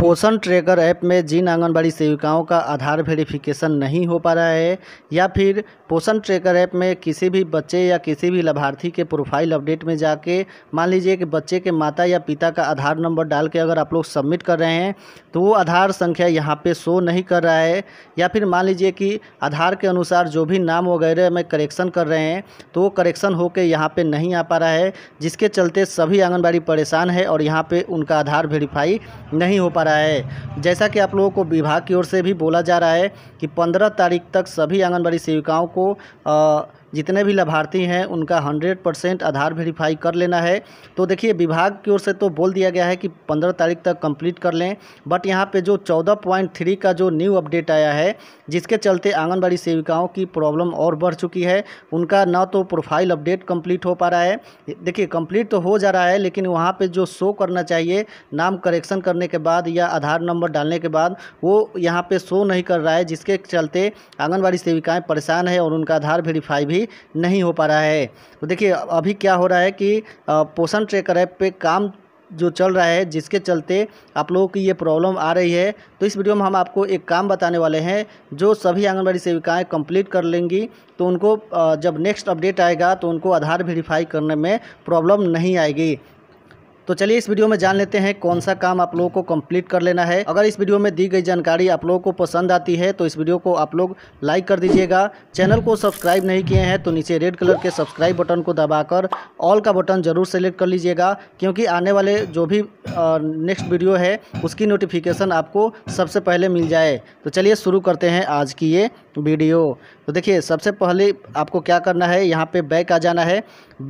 पोषण tracker app में जिन आंगनबाड़ी सेविकाओं का आधार वेरिफिकेशन नहीं हो पा रहा है या फिर पोषण ट्रैकर ऐप में किसी भी बच्चे या किसी भी लाभार्थी के प्रोफाइल अपडेट में जाके मान लीजिए कि बच्चे के माता या पिता का आधार नंबर डाल के अगर आप लोग सबमिट कर रहे हैं तो वो आधार संख्या यहाँ पर शो नहीं कर रहा है या फिर मान लीजिए कि आधार के अनुसार जो भी नाम वगैरह में करेक्शन कर रहे हैं तो वो करेक्शन होकर यहाँ पर नहीं आ पा रहा है जिसके चलते सभी आंगनबाड़ी परेशान है और यहाँ पर उनका आधार वेरीफाई नहीं हो पा रहा रहा है जैसा कि आप लोगों को विभाग की ओर से भी बोला जा रहा है कि पंद्रह तारीख तक सभी आंगनबाड़ी सेविकाओं को जितने भी लाभार्थी हैं उनका हंड्रेड परसेंट आधार वेरीफाई कर लेना है तो देखिए विभाग की ओर से तो बोल दिया गया है कि पंद्रह तारीख तक कंप्लीट कर लें बट यहाँ पे जो चौदह पॉइंट थ्री का जो न्यू अपडेट आया है जिसके चलते आंगनबाड़ी सेविकाओं की प्रॉब्लम और बढ़ चुकी है उनका ना तो प्रोफाइल अपडेट कम्प्लीट हो पा रहा है देखिए कम्प्लीट तो हो जा रहा है लेकिन वहाँ पर जो शो करना चाहिए नाम करेक्शन करने के बाद या आधार नंबर डालने के बाद वो यहाँ पर शो नहीं कर रहा है जिसके चलते आंगनबाड़ी सेविकाएँ परेशान है और उनका आधार वेरीफाई भी भी नहीं हो पा रहा है तो देखिए अभी क्या हो रहा है कि पोषण ट्रेकर ऐप पे काम जो चल रहा है जिसके चलते आप लोगों की ये प्रॉब्लम आ रही है तो इस वीडियो में हम आपको एक काम बताने वाले हैं जो सभी आंगनबाड़ी सेविकाएं कंप्लीट कर लेंगी तो उनको जब नेक्स्ट अपडेट आएगा तो उनको आधार वेरीफाई करने में प्रॉब्लम नहीं आएगी तो चलिए इस वीडियो में जान लेते हैं कौन सा काम आप लोगों को कंप्लीट कर लेना है अगर इस वीडियो में दी गई जानकारी आप लोगों को पसंद आती है तो इस वीडियो को आप लोग लाइक कर दीजिएगा चैनल को सब्सक्राइब नहीं किए हैं तो नीचे रेड कलर के सब्सक्राइब बटन को दबाकर ऑल का बटन जरूर सेलेक्ट कर लीजिएगा क्योंकि आने वाले जो भी नेक्स्ट वीडियो है उसकी नोटिफिकेशन आपको सबसे पहले मिल जाए तो चलिए शुरू करते हैं आज की ये वीडियो तो देखिए सबसे पहले आपको क्या करना है यहाँ पे बैक आ जाना है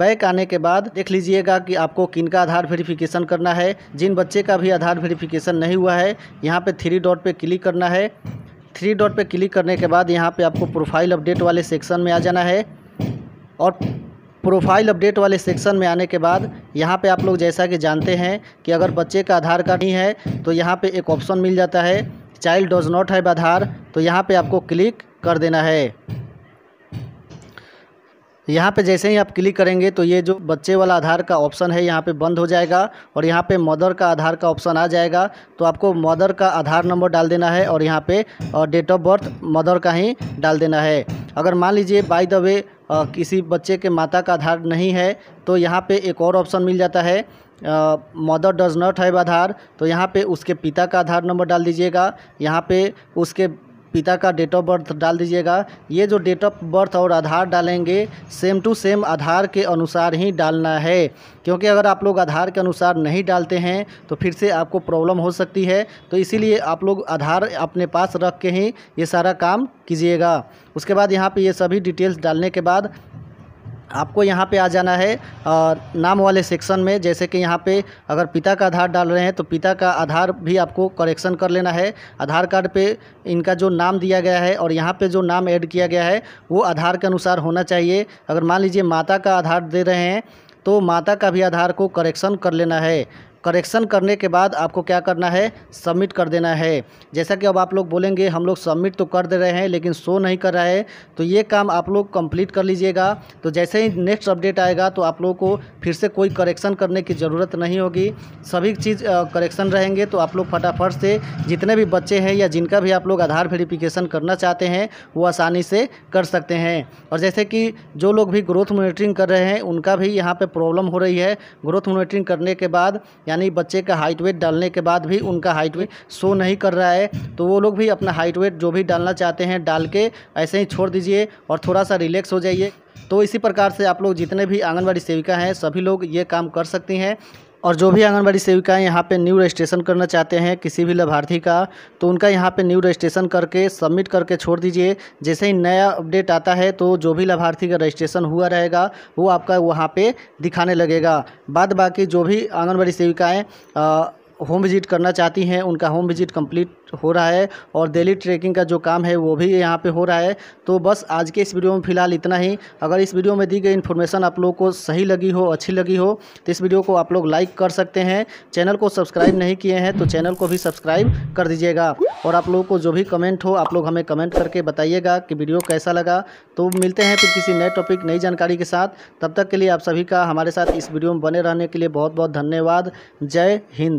बैक आने के बाद देख लीजिएगा कि आपको किन का आधार वेरिफिकेशन करना है जिन बच्चे का भी आधार वेरिफिकेशन नहीं हुआ है यहाँ पे थ्री डॉट पे क्लिक करना है थ्री डॉट पे क्लिक करने के बाद यहाँ पे आपको प्रोफाइल अपडेट वाले सेक्शन में आ जाना है और प्रोफाइल अपडेट वाले सेक्शन में आने के बाद यहाँ पे आप लोग जैसा कि जानते हैं कि अगर बच्चे का आधार कार्ड नहीं है तो यहाँ पे एक ऑप्शन मिल जाता है child does not have Aadhaar तो यहाँ पे आपको क्लिक कर देना है यहाँ पे जैसे ही आप क्लिक करेंगे तो ये जो बच्चे वाला आधार का ऑप्शन है यहाँ पे बंद हो जाएगा और यहाँ पे मदर का आधार का ऑप्शन आ जाएगा तो आपको मदर का आधार नंबर डाल देना है और यहाँ पे डेट ऑफ बर्थ मदर का ही डाल देना है अगर मान लीजिए बाय द वे किसी बच्चे के माता का आधार नहीं है तो यहाँ पर एक और ऑप्शन मिल जाता है mother does not have Aadhaar तो यहाँ पे उसके पिता का आधार नंबर डाल दीजिएगा यहाँ पे उसके पिता का डेट ऑफ बर्थ डाल दीजिएगा ये जो डेट ऑफ बर्थ और आधार डालेंगे सेम टू सेम आधार के अनुसार ही डालना है क्योंकि अगर आप लोग आधार के अनुसार नहीं डालते हैं तो फिर से आपको प्रॉब्लम हो सकती है तो इसीलिए आप लोग आधार अपने पास रख के ही ये सारा काम कीजिएगा उसके बाद यहाँ पे ये सभी डिटेल्स डालने के बाद आपको यहाँ पे आ जाना है आ, नाम वाले सेक्शन में जैसे कि यहाँ पे अगर पिता का आधार डाल रहे हैं तो पिता का आधार भी आपको करेक्शन कर लेना है आधार कार्ड पे इनका जो नाम दिया गया है और यहाँ पे जो नाम ऐड किया गया है वो आधार के अनुसार होना चाहिए अगर मान लीजिए माता का आधार दे रहे हैं तो माता का भी आधार को करेक्शन कर लेना है करेक्शन करने के बाद आपको क्या करना है सबमिट कर देना है जैसा कि अब आप लोग बोलेंगे हम लोग सबमिट तो कर दे रहे हैं लेकिन शो नहीं कर रहा है तो ये काम आप लोग कंप्लीट कर लीजिएगा तो जैसे ही नेक्स्ट अपडेट आएगा तो आप लोगों को फिर से कोई करेक्शन करने की ज़रूरत नहीं होगी सभी चीज़ करेक्शन रहेंगे तो आप लोग फटाफट से जितने भी बच्चे हैं या जिनका भी आप लोग आधार वेरीफिकेशन करना चाहते हैं वो आसानी से कर सकते हैं और जैसे कि जो लोग भी ग्रोथ मोनिटरिंग कर रहे हैं उनका भी यहाँ पर प्रॉब्लम हो रही है ग्रोथ मोनिटरिंग करने के बाद यानी बच्चे का हाइट वेट डालने के बाद भी उनका हाइट वेट शो नहीं कर रहा है तो वो लोग भी अपना हाइट वेट जो भी डालना चाहते हैं डाल के ऐसे ही छोड़ दीजिए और थोड़ा सा रिलैक्स हो जाइए तो इसी प्रकार से आप लोग जितने भी आंगनबाड़ी सेविका हैं सभी लोग ये काम कर सकती हैं और जो भी आंगनबाड़ी सेविकाएं यहाँ पे न्यू रजिस्ट्रेशन करना चाहते हैं किसी भी लाभार्थी का तो उनका यहाँ पे न्यू रजिस्ट्रेशन करके सबमिट करके छोड़ दीजिए जैसे ही नया अपडेट आता है तो जो भी लाभार्थी का रजिस्ट्रेशन हुआ रहेगा वो आपका वहाँ पे दिखाने लगेगा बाद बाकी जो भी आंगनबाड़ी सेविकाएँ होम विज़िट करना चाहती हैं उनका होम विज़िट कंप्लीट हो रहा है और डेली ट्रैकिंग का जो काम है वो भी यहाँ पे हो रहा है तो बस आज के इस वीडियो में फ़िलहाल इतना ही अगर इस वीडियो में दी गई इन्फॉर्मेशन आप लोगों को सही लगी हो अच्छी लगी हो तो इस वीडियो को आप लोग लाइक कर सकते हैं चैनल को सब्सक्राइब नहीं किए हैं तो चैनल को भी सब्सक्राइब कर दीजिएगा और आप लोगों को जो भी कमेंट हो आप लोग हमें कमेंट करके बताइएगा कि वीडियो कैसा लगा तो मिलते हैं फिर किसी नए टॉपिक नई जानकारी के साथ तब तक के लिए आप सभी का हमारे साथ इस वीडियो में बने रहने के लिए बहुत बहुत धन्यवाद जय हिंद